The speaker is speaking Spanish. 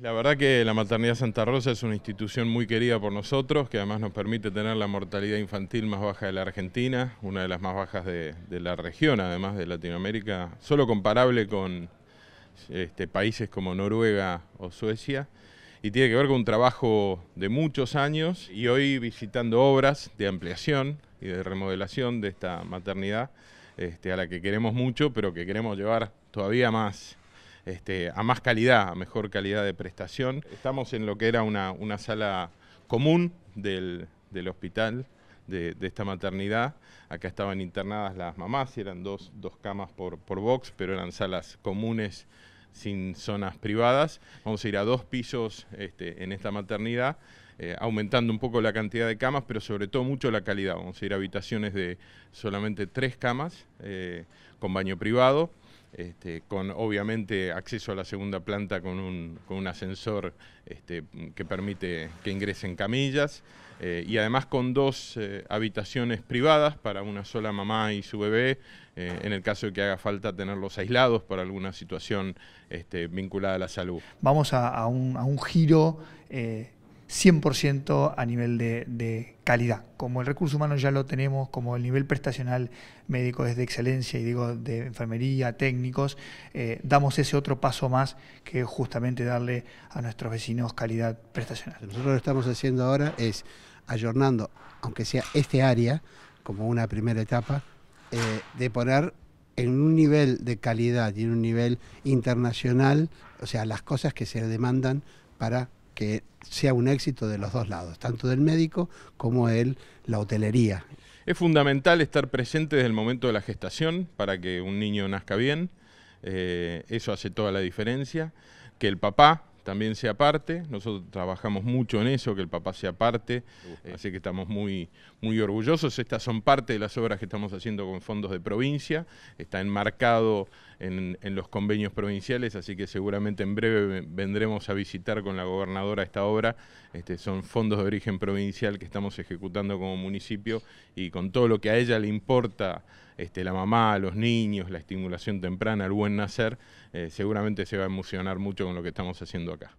La verdad que la maternidad Santa Rosa es una institución muy querida por nosotros, que además nos permite tener la mortalidad infantil más baja de la Argentina, una de las más bajas de, la región, además de Latinoamérica, solo comparable con este, países como Noruega o Suecia, y tiene que ver con un trabajo de muchos años y hoy visitando obras de ampliación y de remodelación de esta maternidad, este, a la que queremos mucho, pero que queremos llevar todavía más. Este, a más calidad, a mejor calidad de prestación. Estamos en lo que era una, sala común del, hospital, de, esta maternidad. Acá estaban internadas las mamás y eran dos, camas por, box, pero eran salas comunes sin zonas privadas. Vamos a ir a dos pisos este, en esta maternidad, eh, aumentando un poco la cantidad de camas, pero sobre todo mucho la calidad. Vamos a ir a habitaciones de solamente tres camas eh, con baño privado. Este, con obviamente acceso a la segunda planta con un, ascensor este, que permite que ingresen camillas eh, y además con dos eh, habitaciones privadas para una sola mamá y su bebé, eh, en el caso de que haga falta tenerlos aislados por alguna situación este, vinculada a la salud. Vamos un, a un, giro 100% a nivel de, calidad. Como el recurso humano ya lo tenemos, como el nivel prestacional médico es de excelencia y digo de enfermería, técnicos, eh, damos ese otro paso más que justamente darle a nuestros vecinos calidad prestacional. Nosotros lo estamos haciendo ahora es ayornando, aunque sea este área, como una primera etapa, eh, de poner en un nivel de calidad y en un nivel internacional, o sea, las cosas que se demandan para que sea un éxito de los dos lados, tanto del médico como el, la hotelería. Es fundamental estar presente desde el momento de la gestación para que un niño nazca bien, eh, eso hace toda la diferencia, que el papá también sea parte. Nosotros trabajamos mucho en eso, que el papá sea parte, así que estamos muy, muy orgullosos. Estas son parte de las obras que estamos haciendo con fondos de provincia, está enmarcado en, los convenios provinciales, así que seguramente en breve vendremos a visitar con la gobernadora esta obra. Este, son fondos de origen provincial que estamos ejecutando como municipio y con todo lo que a ella le importa este, la mamá, los niños, la estimulación temprana, el buen nacer, eh, seguramente se va a emocionar mucho con lo que estamos haciendo acá.